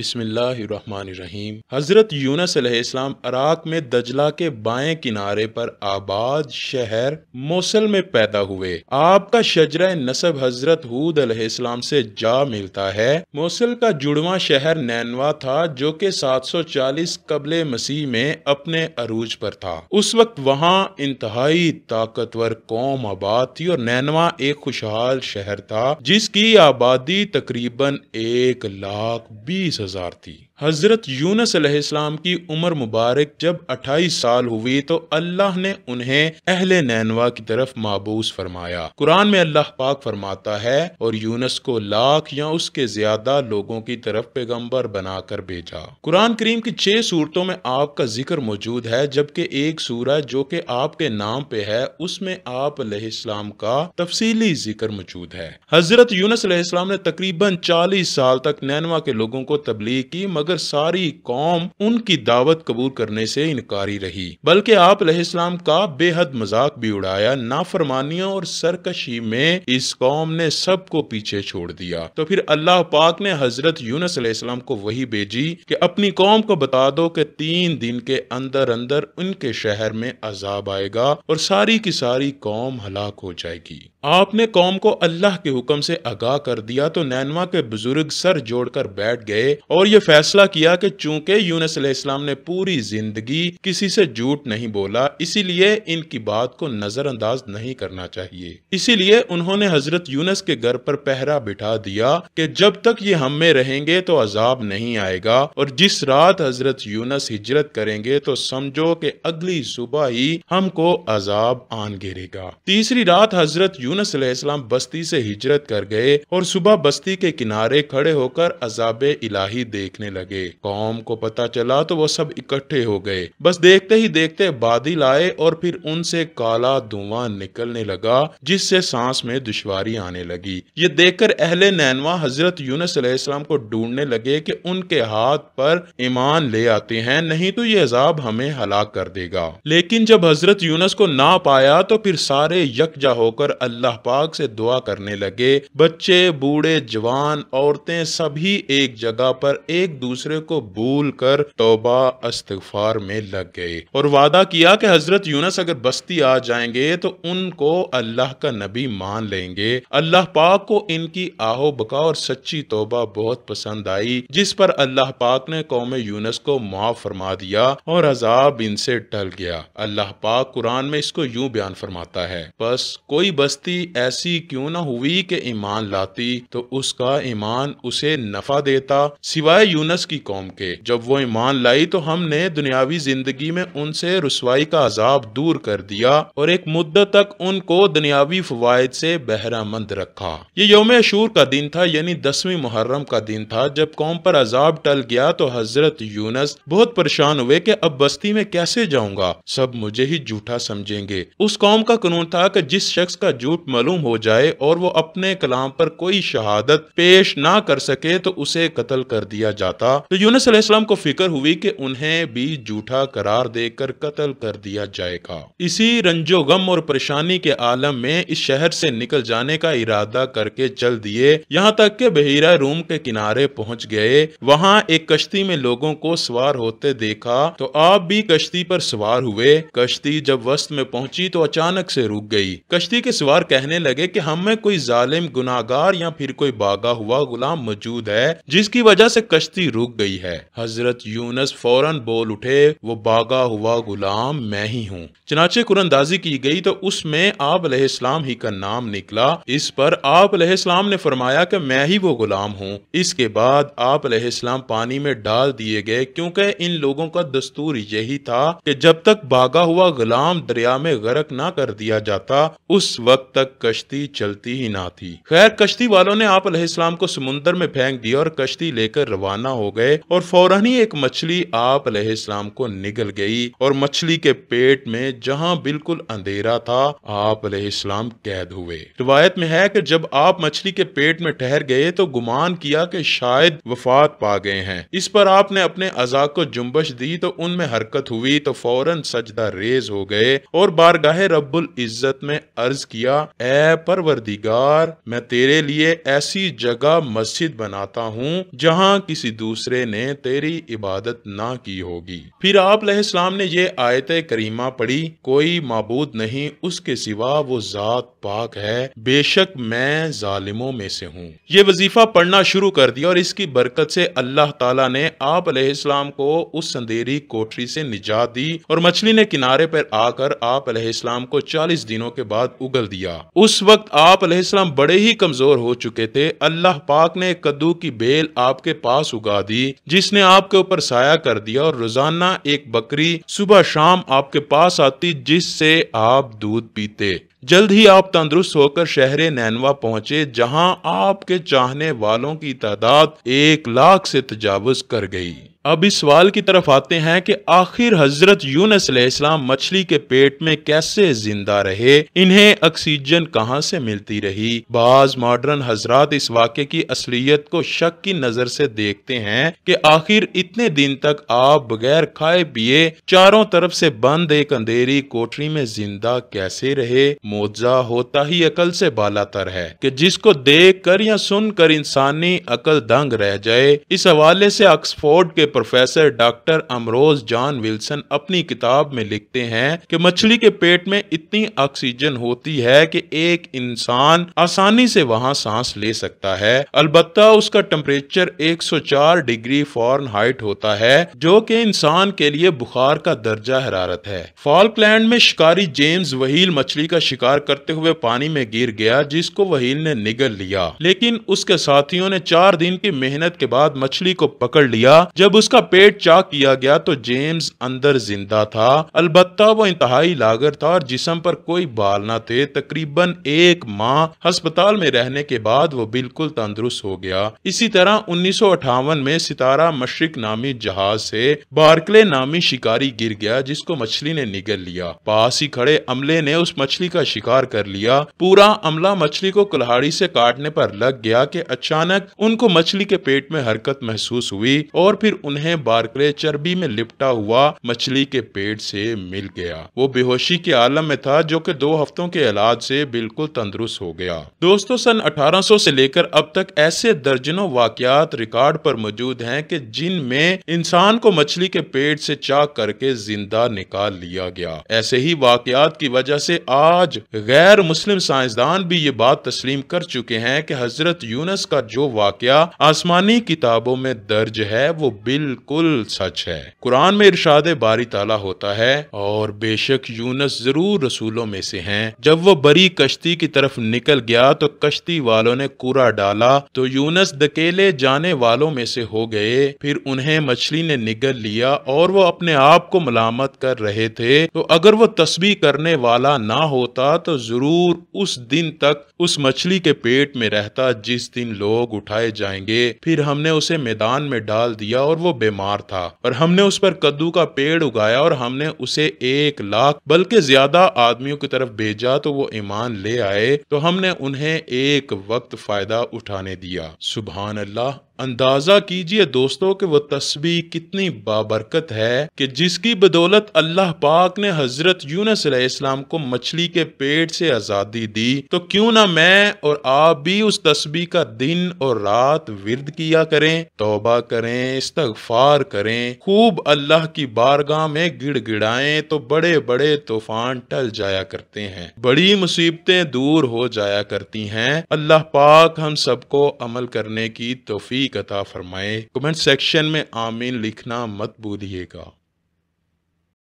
बिसमीम हज़रत यूनस अलैहिस्सलाम अराक में दजला के बाएं किनारे पर आबाद शहर मोसल में पैदा हुए आपका शजरा नसब हज़रत हूद अलैहिस्सलाम से जा मिलता है मोसल का जुड़वा शहर नैनवा था जो कि 740 कबल मसीह में अपने अरूज पर था उस वक्त वहाँ इंतहाई ताकतवर कौम आबाद थी और नैनवा एक खुशहाल शहर था जिसकी आबादी तकरीबन एक लाख बीस इंतज़ार थी हज़रत यूनस अलैहिस्सलाम की उम्र मुबारक जब 28 साल हुई तो अल्लाह ने उन्हें अहले नैनवा की तरफ माबूस फरमाया कुरान में अल्लाह पाक फरमाता है और यूनस को लाख या उसके ज्यादा लोगों की तरफ पैगंबर बनाकर भेजा कुरान करीम की छह सूरतों में आपका जिक्र मौजूद है जबकि एक सूरत जो कि आपके नाम पे है उसमें आप अलैहिस्सलाम का तफसीली जिक्र मौजूद है हजरत यूनस अलैहिस्सलाम ने तकरीबन चालीस साल तक नैनवा के लोगों को तबलीग की मगर सारी कौम उनकी दावत कबूल करने से इनकारी रही बल्कि आप इस्लाम का बेहद मजाक भी उड़ाया नाफरमानियों और सरकशी में इस कौम ने सबको पीछे छोड़ दिया तो फिर अल्लाह पाक ने हजरत यूनस अलैहिस्सलाम को वही भेजी कि अपनी कौम को बता दो कि तीन दिन के अंदर अंदर उनके शहर में अजाब आएगा और सारी की सारी कौम हलाक हो जाएगी आपने कौम को अल्लाह के हुक्म से आगाह कर दिया तो नैनवा के बुजुर्ग सर जोड़कर बैठ गए और ये फैसला किया कि चूंकि यूनस अलैहिस्सलाम ने पूरी जिंदगी किसी से झूठ नहीं बोला इसीलिए इनकी बात को नजरअंदाज नहीं करना चाहिए इसीलिए उन्होंने हजरत यूनस के घर पर पहरा बिठा दिया कि जब तक ये हम में रहेंगे तो अजाब नहीं आएगा और जिस रात हजरत यूनस हिजरत करेंगे तो समझो कि अगली सुबह ही हमको अजाब आन गिरेगा तीसरी रात हजरत यूनस यूनसम बस्ती से हिजरत कर गए और सुबह बस्ती के किनारे खड़े होकर अजाब इलाही देखने लगे कौम को पता चला तो वह सब इकट्ठे हो गए बस देखते ही देखते बादल आए और फिर उनसे काला धुआं निकलने लगा जिससे सांस में दुश्वारी आने लगी ये देखकर अहले नैनवा हजरत यूनसम को ढूंढने लगे कि उनके हाथ पर ईमान ले आते हैं नहीं तो ये अजाब हमें हलाक कर देगा लेकिन जब हजरत यूनस को ना पाया तो फिर सारे यकजा होकर अल्लाह अल्लाह पाक से दुआ करने लगे बच्चे बूढ़े जवान औरतें सभी एक जगह पर एक दूसरे को भूल कर तोबा अस्तफार में लग गए और वादा किया कि हजरत यूनस अगर बस्ती आ जाएंगे तो उनको अल्लाह का नबी मान लेंगे अल्लाह पाक को इनकी आहो बका और सच्ची तोबा बहुत पसंद आई जिस पर अल्लाह पाक ने कौम यूनस को माफ फरमा दिया और अजाब इनसे टल गया अल्लाह पाक कुरान में इसको यूं बयान फरमाता है बस कोई बस्ती हस्ती ऐसी क्यों ना हुई कि ईमान लाती तो उसका ईमान उसे नफा देता सिवाय यूनस की कौम के जब वो ईमान लाई तो हमने दुनियावी जिंदगी में उनसे रसवाई का अजाब दूर कर दिया और एक मुद्दत तक उनको दुनियावी फवायद से बहरामंद रखा ये योम अशूर का दिन था यानी दसवीं मुहर्रम का दिन था जब कौम पर अजाब टल गया तो हजरत यूनस बहुत परेशान हुए कि अब बस्ती में कैसे जाऊंगा सब मुझे ही झूठा समझेंगे उस कौम का कानून था कि जिस शख्स का जूठ झूठ मालूम हो जाए और वो अपने कलाम पर कोई शहादत पेश ना कर सके तो उसे कत्ल कर दिया जाता तो यूनस को फिक्र हुई कि उन्हें भी झूठा करार देकर कत्ल कर दिया जाएगा इसी रंजो गम और परेशानी के आलम में इस शहर से निकल जाने का इरादा करके चल दिए यहाँ तक के बहिरा रूम के किनारे पहुँच गए वहाँ एक कश्ती में लोगों को सवार होते देखा तो आप भी कश्ती पर सवार हुए कश्ती जब वस्त में पहुंची तो अचानक से रुक गई कश्ती के सवार कहने लगे कि हम में कोई जालिम गुनागार या फिर कोई बागा हुआ गुलाम मौजूद है जिसकी वजह से कश्ती रुक गई है हजरत यूनस फौरन बोल उठे वो बागा हुआ गुलाम मैं ही हूँ चनाचे कुरंदाजी की गई तो उसमें आप लहलाम ही का नाम निकला इस पर आप लहलाम ने फरमाया कि मैं ही वो गुलाम हूँ इसके बाद आप लहलाम पानी में डाल दिए गए क्योंकि इन लोगों का दस्तूर यही था कि जब तक बागा हुआ गुलाम दरिया में गर्क ना कर दिया जाता उस वक्त तक कश्ती चलती ही ना थी खैर कश्ती वालों ने आप इस्लाम को समुन्दर में फेंक दिया और कश्ती लेकर रवाना हो गए और फौरन ही एक मछली आप इस्लाम को निगल गई और मछली के पेट में जहाँ बिल्कुल अंधेरा था आप इस्लाम कैद हुए रिवायत में है कि जब आप मछली के पेट में ठहर गए तो गुमान किया कि शायद वफात पा गए हैं इस पर आपने अपने अजा को जुम्बश दी तो उनमें हरकत हुई तो फौरन सजदा रेज हो गए और बारगाहे रब्बुल इज्जत में अर्ज किया ए परवरदिगार मैं तेरे लिए ऐसी जगह मस्जिद बनाता हूँ जहाँ किसी दूसरे ने तेरी इबादत ना की होगी फिर आप लहलाम ने ये आयत करीमा पढ़ी कोई मबूद नहीं उसके सिवा वो जात पाक है बेशक मैं जालिमों में से हूँ ये वजीफा पढ़ना शुरू कर दिया और इसकी बरकत से अल्लाह तला ने आप अलहलाम को उस अंधेरी कोठरी से निजात दी और मछली ने किनारे पर आकर आप अलहलाम को चालीस दिनों के बाद उगल दिया गया उस वक्त आप अलैहिस्सलाम बड़े ही कमजोर हो चुके थे अल्लाह पाक ने कद्दू की बेल आपके पास उगा दी जिसने आपके ऊपर साया कर दिया और रोजाना एक बकरी सुबह शाम आपके पास आती जिससे आप दूध पीते जल्द ही आप तंदुरुस्त होकर शहर नैनवा पहुंचे जहां आपके चाहने वालों की तादाद एक लाख से तजावज कर गई अब इस सवाल की तरफ आते हैं कि आखिर हजरत यूनस इस्लाम मछली के पेट में कैसे जिंदा रहे इन्हें ऑक्सीजन कहाँ से मिलती रही बाज मॉडर्न हजरात इस वाक्य की असलियत को शक की नजर से देखते हैं कि आखिर इतने दिन तक आप बगैर खाए पिए चारों तरफ से बंद एक अंधेरी कोठरी में जिंदा कैसे रहे मोजा होता ही अकल से बालातर है की जिसको देख कर या सुनकर इंसानी अकल दंग रह जाए इस हवाले से ऑक्सफोर्ड के professor doctor Ambrose John Wilson अपनी किताब में लिखते हैं कि मछली के पेट में इतनी ऑक्सीजन होती है कि एक इंसान आसानी से वहां सांस ले सकता है अलबत्ता उसका टेम्परेचर 104 डिग्री फॉरन हाइट होता है जो कि इंसान के लिए बुखार का दर्जा हरारत है फॉल्कलैंड में शिकारी जेम्स वहील मछली का शिकार करते हुए पानी में गिर गया जिसको वहील ने निगल लिया लेकिन उसके साथियों ने चार दिन की मेहनत के बाद मछली को पकड़ लिया जब उसका पेट चाक किया गया तो जेम्स अंदर जिंदा था अलबत्ता वो इंतहाई लागर था और जिसम पर कोई बाल ना थे तकरीबन एक माह हस्पताल में रहने के बाद वो बिल्कुल तंदुरुस्त हो गया इसी तरह उन्नीस में सितारा मशरक नामी जहाज से बारकले नामी शिकारी गिर गया जिसको मछली ने निगल लिया पास ही खड़े अमले ने उस मछली का शिकार कर लिया पूरा अमला मछली को कुल्हाड़ी से काटने पर लग गया कि अचानक उनको मछली के पेट में हरकत महसूस हुई और फिर उन्हें बारकले चर्बी में लिपटा हुआ मछली के पेट से मिल गया वो बेहोशी के आलम में था जो कि दो हफ्तों के इलाज से बिल्कुल तंदुरुस्त हो गया दोस्तों सन 1800 से लेकर अब तक ऐसे दर्जनों वाकयात रिकॉर्ड पर मौजूद हैं कि जिनमें इंसान को मछली के पेट से चाक करके जिंदा निकाल लिया गया ऐसे ही वाकयात की वजह से आज गैर मुस्लिम साइंसदान भी ये बात तस्लीम कर चुके हैं कि हजरत यूनस का जो वाकया आसमानी किताबों में दर्ज है वो बिल्कुल सच है कुरान में इर्शाद बारी ताला होता है और बेशक यूनस जरूर रसूलों में से हैं जब वो बड़ी कश्ती की तरफ निकल गया तो कश्ती वालों ने कूड़ा डाला तो यूनस धकेले जाने वालों में से हो गए फिर उन्हें मछली ने निगल लिया और वो अपने आप को मलामत कर रहे थे तो अगर वो तस्बी करने वाला ना होता तो जरूर उस दिन तक उस मछली के पेट में रहता जिस दिन लोग उठाए जाएंगे फिर हमने उसे मैदान में डाल दिया और वो बीमार था पर हमने उस पर कद्दू का पेड़ उगाया और हमने उसे एक लाख बल्कि ज्यादा आदमियों की तरफ भेजा तो वो ईमान ले आए तो हमने उन्हें एक वक्त फायदा उठाने दिया सुबह अल्लाह अंदाजा कीजिए दोस्तों कि वो तस्वीर कितनी बाबरकत है कि जिसकी बदौलत अल्लाह पाक ने हजरत यूनस इस्लाम को मछली के पेट से आजादी दी तो क्यों ना मैं और आप भी उस तस्वीर का दिन और रात विरद किया करें तोबा करें इस तक इस्तगफार करें खूब अल्लाह की बारगाह में गिड़ गिड़ाए तो बड़े बड़े तूफान टल जाया करते हैं बड़ी मुसीबतें दूर हो जाया करती हैं अल्लाह पाक हम सबको अमल करने की तोफी अता फरमाए कमेंट सेक्शन में आमीन लिखना मत भूलिएगा